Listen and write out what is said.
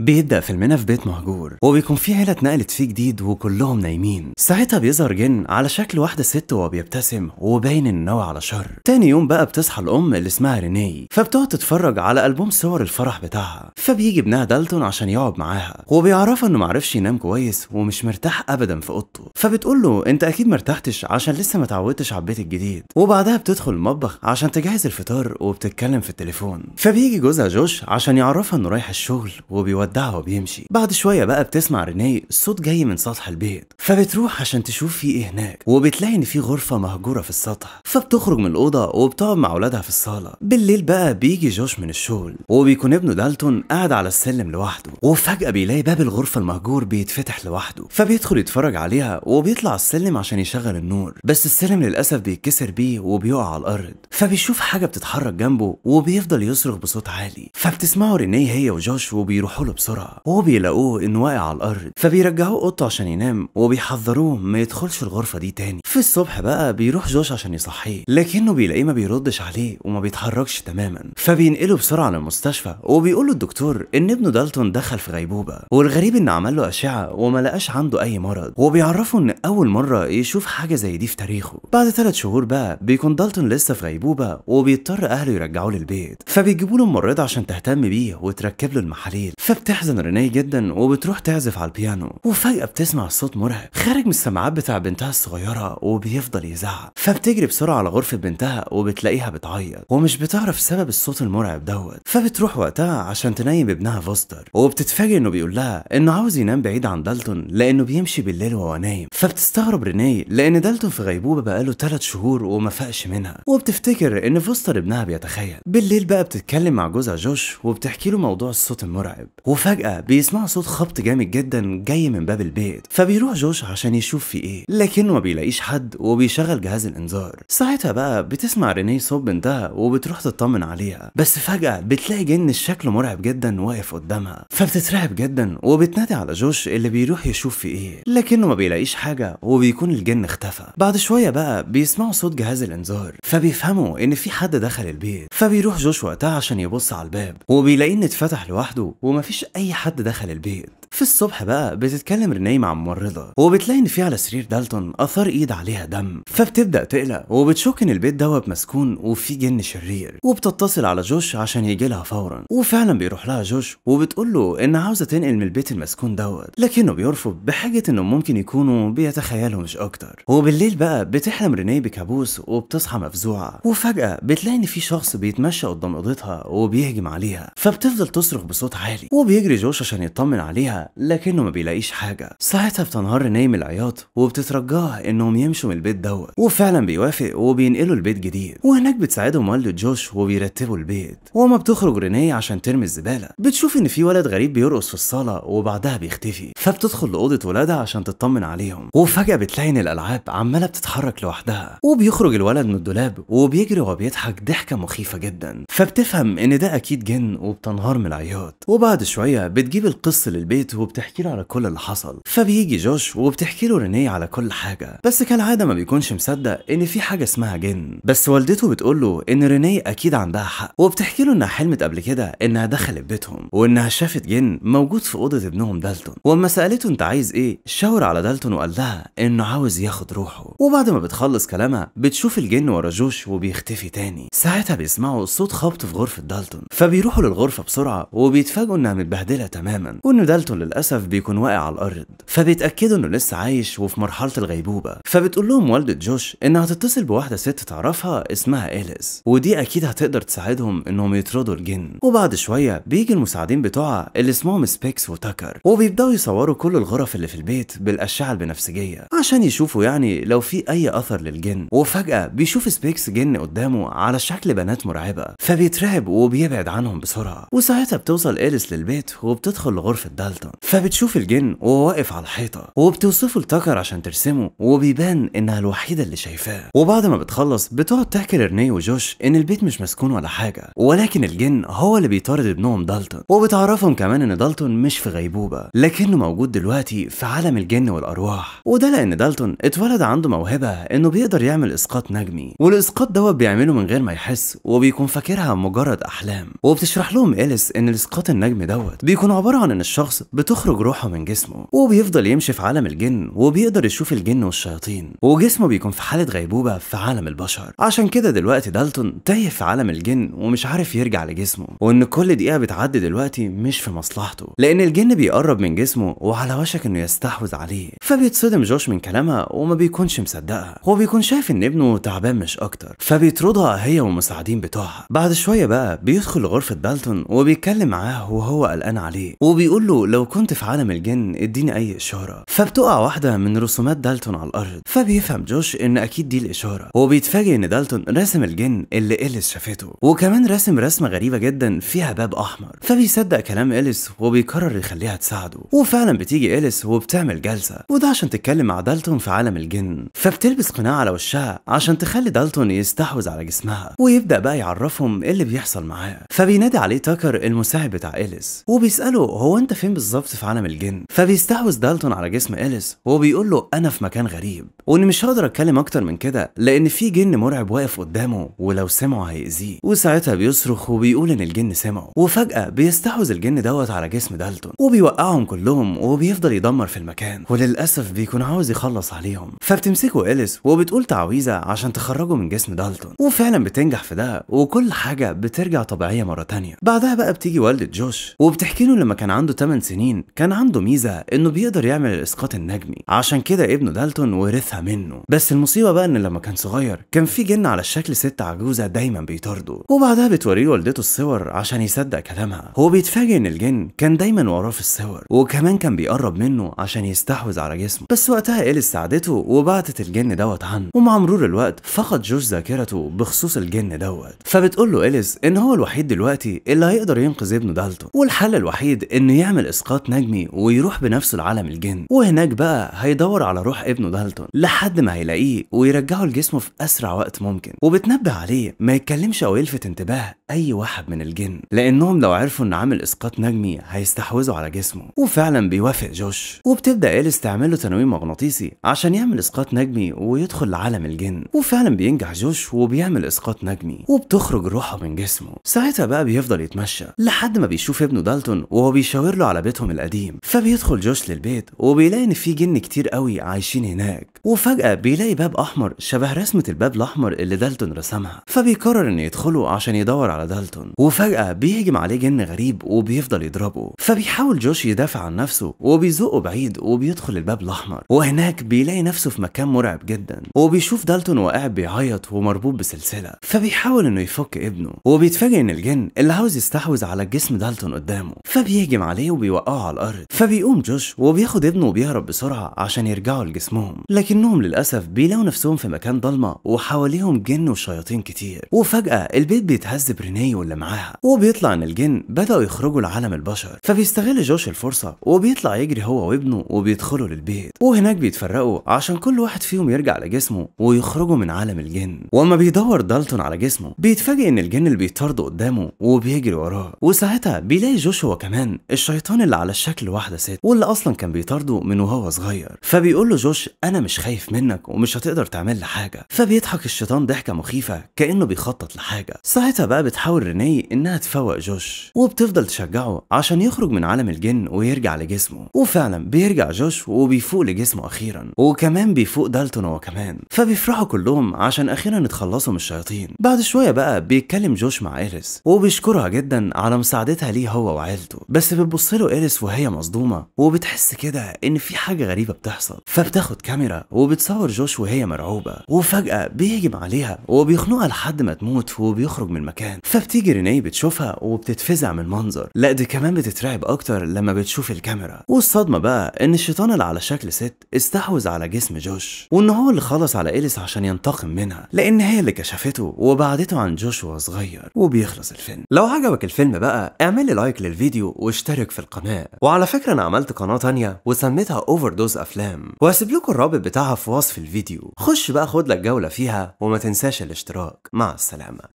بيبدأ المنى في بيت مهجور وبيكون في عيلة اتنقلت فيه جديد وكلهم نايمين ساعتها بيظهر جن على شكل واحدة ست وهو بيبتسم وباين ان هو على شر تاني يوم بقى بتصحى الأم اللي اسمها ريني فبتقعد تتفرج على ألبوم صور الفرح بتاعها فبيجي ابنها دالتون عشان يقعد معاها وبيعرفها انه معرفش ينام كويس ومش مرتاح أبدا في أوضته فبتقول له انت أكيد مرتحتش عشان لسه ما اتعودتش على البيت الجديد وبعدها بتدخل المطبخ عشان تجهز الفطار وبتتكلم في التليفون فبيجي جوزها جوش عشان يعرفها انه رايح الشغل وبيودع بيودعها وبيمشي بعد شويه بقى بتسمع رينيه الصوت جاي من سطح البيت فبتروح عشان تشوف في ايه هناك وبتلاقي ان في غرفه مهجوره في السطح فبتخرج من الاوضه وبتقعد مع اولادها في الصاله بالليل بقى بيجي جوش من الشغل وبيكون ابنه دالتون قاعد على السلم لوحده وفجاه بيلاقي باب الغرفه المهجور بيتفتح لوحده فبيدخل يتفرج عليها وبيطلع السلم عشان يشغل النور بس السلم للاسف بيتكسر بيه وبيقع على الارض فبيشوف حاجه بتتحرك جنبه وبيفضل يصرخ بصوت عالي فبتسمعه رينيه هي وجوش وبيروحوا له بسرعة وبيلاقوه إنه واقع على الأرض فبيرجعوه أوضته عشان ينام وبيحذروه ما يدخلش الغرفة دي تاني في الصبح بقى بيروح جوش عشان يصحيه لكنه بيلاقيه ما بيردش عليه وما بيتحركش تماما فبينقله بسرعة للمستشفى وبيقول له الدكتور إن ابنه دالتون دخل في غيبوبة والغريب إن عمل له أشعة وما لقاش عنده أي مرض وبيعرفه إن أول مرة يشوف حاجة زي دي في تاريخه بعد ثلاث شهور بقى بيكون دالتون لسه في غيبوبة وبيضطر أهله يرجعوه للبيت فبيجيبوا له ممرضة عشان تهتم بيه وتركب له المحاليل بتحزن رينيه جدا وبتروح تعزف على البيانو وفجأة بتسمع صوت مرعب خارج من السماعات بتاع بنتها الصغيرة وبيفضل يزعق فبتجري بسرعة على غرفة بنتها وبتلاقيها بتعيط ومش بتعرف سبب الصوت المرعب دوت فبتروح وقتها عشان تنيم ابنها فوستر وبتتفاجئ انه بيقول لها انه عاوز ينام بعيد عن دالتون لانه بيمشي بالليل وهو نايم فبتستغرب رينيه لان دالتون في غيبوبة بقاله 3 شهور وما فاقش منها وبتفتكر ان فوستر ابنها بيتخيل بالليل بقى بتتكلم مع جوزها جوش وبتحكي له موضوع الصوت المرعب وفجأة بيسمع صوت خبط جامد جدا جاي من باب البيت فبيروح جوش عشان يشوف في ايه لكنه ما بيلاقيش حد وبيشغل جهاز الانذار ساعتها بقى بتسمع رينيه صوت بنتها وبتروح تطمن عليها بس فجأة بتلاقي جن الشكل مرعب جدا واقف قدامها فبتترعب جدا وبتنادي على جوش اللي بيروح يشوف في ايه لكنه ما بيلاقيش حاجة وبيكون الجن اختفى بعد شوية بقى بيسمعوا صوت جهاز الانذار فبيفهموا ان في حد دخل البيت فبيروح جوش وقتها عشان يبص على الباب وبيلاقيه ان اتفتح لوحده ومفيش مش أي حد دخل البيت في الصبح بقى بتتكلم رينيه مع ممرضة وبتلاقي ان في على سرير دالتون اثار ايد عليها دم فبتبدا تقلق وبتشك ان البيت دوت مسكون وفي جن شرير وبتتصل على جوش عشان يجي لها فورا وفعلا بيروح لها جوش وبتقول له ان عاوزه تنقل من البيت المسكون دوت لكنه بيرفض بحاجه انه ممكن يكونوا بيتخيلوا مش اكتر وبالليل بقى بتحلم رينيه بكابوس وبتصحى مفزوعه وفجاه بتلاقي ان في شخص بيتمشى قدام اوضتها وبيهجم عليها فبتفضل تصرخ بصوت عالي وبيجري جوش عشان يطمن عليها لكنه ما بيلاقيش حاجه ساعتها بتنهار رينيه من العياط وبتترجاه انهم يمشوا من البيت دوت وفعلا بيوافق وبينقلوا البيت جديد وهناك بتساعدهم والده جوش وبيرتبوا البيت وما بتخرج رينيه عشان ترمي الزباله بتشوف ان في ولد غريب بيرقص في الصاله وبعدها بيختفي فبتدخل لاوضه ولادها عشان تطمن عليهم وفجاه بتلاقي ان الالعاب عماله بتتحرك لوحدها وبيخرج الولد من الدولاب وبيجري وهو بيضحك ضحكه مخيفه جدا فبتفهم ان ده اكيد جن وبتنهار من العياط وبعد شويه بتجيب القص للبيت بيت وبتحكي له على كل اللي حصل فبيجي جوش وبتحكي له رينيه على كل حاجه بس كالعاده ما بيكونش مصدق ان في حاجه اسمها جن بس والدته بتقول له ان رينيه اكيد عندها حق وبتحكي له انها حلمت قبل كده انها دخلت بيتهم وانها شافت جن موجود في اوضه ابنهم دالتون واما سالته انت عايز ايه شاور على دالتون وقال لها انه عاوز ياخد روحه وبعد ما بتخلص كلامها بتشوف الجن ورا جوش وبيختفي تاني ساعتها بيسمعوا صوت خبط في غرفه دالتون فبيروحوا للغرفه بسرعه وبيتفاجئوا انها متبهدله تماما وان دالتون للاسف بيكون واقع على الارض فبيتاكدوا انه لسه عايش وفي مرحله الغيبوبه فبتقول لهم والده جوش انها هتتصل بواحده ست تعرفها اسمها اليس ودي اكيد هتقدر تساعدهم انهم يطردوا الجن وبعد شويه بيجي المساعدين بتوعها اللي اسمهم سبيكس وتاكر وبيبداوا يصوروا كل الغرف اللي في البيت بالاشعه البنفسجيه عشان يشوفوا يعني لو في اي اثر للجن وفجاه بيشوف سبيكس جن قدامه على شكل بنات مرعبه فبيترعب وبيبعد عنهم بسرعه وساعتها بتوصل اليس للبيت وبتدخل لغرفه دالتون فبتشوف الجن وهو واقف على الحيطة وبتوصفه لتكر عشان ترسمه وبيبان انها الوحيدة اللي شايفاه وبعد ما بتخلص بتقعد تحكي لرني وجوش ان البيت مش مسكون ولا حاجة ولكن الجن هو اللي بيطارد ابنهم دالتون وبتعرفهم كمان ان دالتون مش في غيبوبة لكنه موجود دلوقتي في عالم الجن والارواح وده لان دالتون اتولد عنده موهبة انه بيقدر يعمل اسقاط نجمي والاسقاط دوت بيعمله من غير ما يحس وبيكون فاكرها مجرد احلام وبتشرح لهم اليس ان الاسقاط النجمي دوت بيكون عبارة عن ان الشخص بتخرج روحه من جسمه وبيفضل يمشي في عالم الجن وبيقدر يشوف الجن والشياطين وجسمه بيكون في حالة غيبوبة في عالم البشر عشان كده دلوقتي دالتون تايه في عالم الجن ومش عارف يرجع لجسمه وإن كل دقيقة بتعدي دلوقتي مش في مصلحته لأن الجن بيقرب من جسمه وعلى وشك إنه يستحوذ عليه فبيتصدم جوش من كلامها وما بيكونش مصدقها هو بيكون شايف إن ابنه تعبان مش أكتر فبيطردها هي والمساعدين بتوعها بعد شوية بقى بيدخل غرفة دالتون وبيتكلم معاه وهو قلقان عليه وبيقول له لو كنت في عالم الجن اديني اي اشاره فبتقع واحده من رسومات دالتون على الارض فبيفهم جوش ان اكيد دي الاشاره وبيتفاجئ ان دالتون رسم الجن اللي اليس شافته وكمان رسم رسمه غريبه جدا فيها باب احمر فبيصدق كلام اليس وبيقرر يخليها تساعده وفعلا بتيجي اليس وبتعمل جلسه وده عشان تتكلم مع دالتون في عالم الجن فبتلبس قناع على وشها عشان تخلي دالتون يستحوذ على جسمها ويبدا بقى يعرفهم اللي بيحصل معاه فبينادي عليه تاكر المساعد بتاع اليس وبيساله هو انت فين بالظبط بالظبط في عالم الجن فبيستحوذ دالتون على جسم إليس وبيقول له أنا في مكان غريب وإني مش هقدر أتكلم أكتر من كده لأن في جن مرعب واقف قدامه ولو سمعه هيأذيه وساعتها بيصرخ وبيقول إن الجن سمعه وفجأة بيستحوذ الجن دوت على جسم دالتون وبيوقعهم كلهم وبيفضل يدمر في المكان وللأسف بيكون عاوز يخلص عليهم فبتمسكه إليس وبتقول تعويذة عشان تخرجه من جسم دالتون وفعلا بتنجح في ده وكل حاجة بترجع طبيعية مرة تانية بعدها بقى بتيجي والدة جوش وبتحكي له لما كان عنده 8 سنين السنين كان عنده ميزة انه بيقدر يعمل الاسقاط النجمي عشان كده ابنه دالتون ورثها منه بس المصيبة بقى ان لما كان صغير كان في جن على شكل ست عجوزة دايما بيطارده وبعدها بتوريه والدته الصور عشان يصدق كلامها هو بيتفاجئ ان الجن كان دايما وراه في الصور وكمان كان بيقرب منه عشان يستحوذ على جسمه بس وقتها إليس ساعدته وبعتت الجن دوت عنه ومع مرور الوقت فقد جوش ذاكرته بخصوص الجن دوت فبتقول له إليس ان هو الوحيد دلوقتي اللي هيقدر ينقذ ابنه دالتون والحل الوحيد انه يعمل اسقاط علاقات نجمي ويروح بنفسه لعالم الجن وهناك بقى هيدور على روح ابنه دالتون لحد ما هيلاقيه ويرجعه لجسمه في اسرع وقت ممكن وبتنبه عليه ما يتكلمش او يلفت انتباه اي واحد من الجن لانهم لو عرفوا ان عامل اسقاط نجمي هيستحوذوا على جسمه وفعلا بيوافق جوش وبتبدا اليس تعمل له تنويم مغناطيسي عشان يعمل اسقاط نجمي ويدخل لعالم الجن وفعلا بينجح جوش وبيعمل اسقاط نجمي وبتخرج روحه من جسمه ساعتها بقى بيفضل يتمشى لحد ما بيشوف ابنه دالتون وهو بيشاور له على بيته بيتهم القديم فبيدخل جوش للبيت وبيلاقي ان في جن كتير قوي عايشين هناك وفجأة بيلاقي باب أحمر شبه رسمة الباب الأحمر اللي دالتون رسمها فبيقرر إنه يدخله عشان يدور على دالتون وفجأة بيهجم عليه جن غريب وبيفضل يضربه فبيحاول جوش يدافع عن نفسه وبيزقه بعيد وبيدخل الباب الأحمر وهناك بيلاقي نفسه في مكان مرعب جدا وبيشوف دالتون واقع بيعيط ومربوط بسلسلة فبيحاول إنه يفك ابنه وبيتفاجئ إن الجن اللي عاوز يستحوذ على جسم دالتون قدامه فبيهجم عليه وبيوقعه على الأرض فبيقوم جوش وبياخد ابنه وبيهرب بسرعة عشان يرجعوا لجسمهم لكن لكنهم للأسف بيلاقوا نفسهم في مكان ضلمة وحواليهم جن وشياطين كتير وفجأة البيت بيتهز بريني واللي معاها وبيطلع إن الجن بدأوا يخرجوا لعالم البشر فبيستغل جوش الفرصة وبيطلع يجري هو وابنه وبيدخلوا للبيت وهناك بيتفرقوا عشان كل واحد فيهم يرجع لجسمه ويخرجوا من عالم الجن وأما بيدور دالتون على جسمه بيتفاجئ إن الجن اللي بيطارده قدامه وبيجري وراه وساعتها بيلاقي جوش هو كمان الشيطان اللي على الشكل واحدة ست واللي أصلا كان بيطارده من وهو صغير فبيقول له جوش أنا مش خايف منك ومش هتقدر تعمل لي حاجه فبيضحك الشيطان ضحكه مخيفه كانه بيخطط لحاجه ساعتها بقى بتحاول ريني انها تفوق جوش وبتفضل تشجعه عشان يخرج من عالم الجن ويرجع لجسمه وفعلا بيرجع جوش وبيفوق لجسمه اخيرا وكمان بيفوق دالتون هو كمان فبيفرحوا كلهم عشان اخيرا اتخلصوا من الشياطين بعد شويه بقى بيتكلم جوش مع ايريس وبيشكرها جدا على مساعدتها ليه هو وعيلته بس بتبص له ايريس وهي مصدومه وبتحس كده ان في حاجه غريبه بتحصل فبتاخد كاميرا وبتصور جوش وهي مرعوبة وفجأة بيهجم عليها وبيخنقها لحد ما تموت وبيخرج من المكان فبتيجي ريني بتشوفها وبتتفزع من المنظر لا دي كمان بتترعب أكتر لما بتشوف الكاميرا والصدمة بقى إن الشيطان اللي على شكل ست استحوذ على جسم جوش وإن هو اللي خلص على إليس عشان ينتقم منها لأن هي اللي كشفته وبعدته عن جوش وهو صغير وبيخلص الفيلم لو عجبك الفيلم بقى اعمل لي لايك للفيديو واشترك في القناة وعلى فكرة أنا عملت قناة تانية وسميتها أوفر دوز أفلام وهسيب لكم الرابط بتاع هتلقاها في وصف الفيديو خش بقى خد لك جولة فيها وما تنساش الاشتراك مع السلامة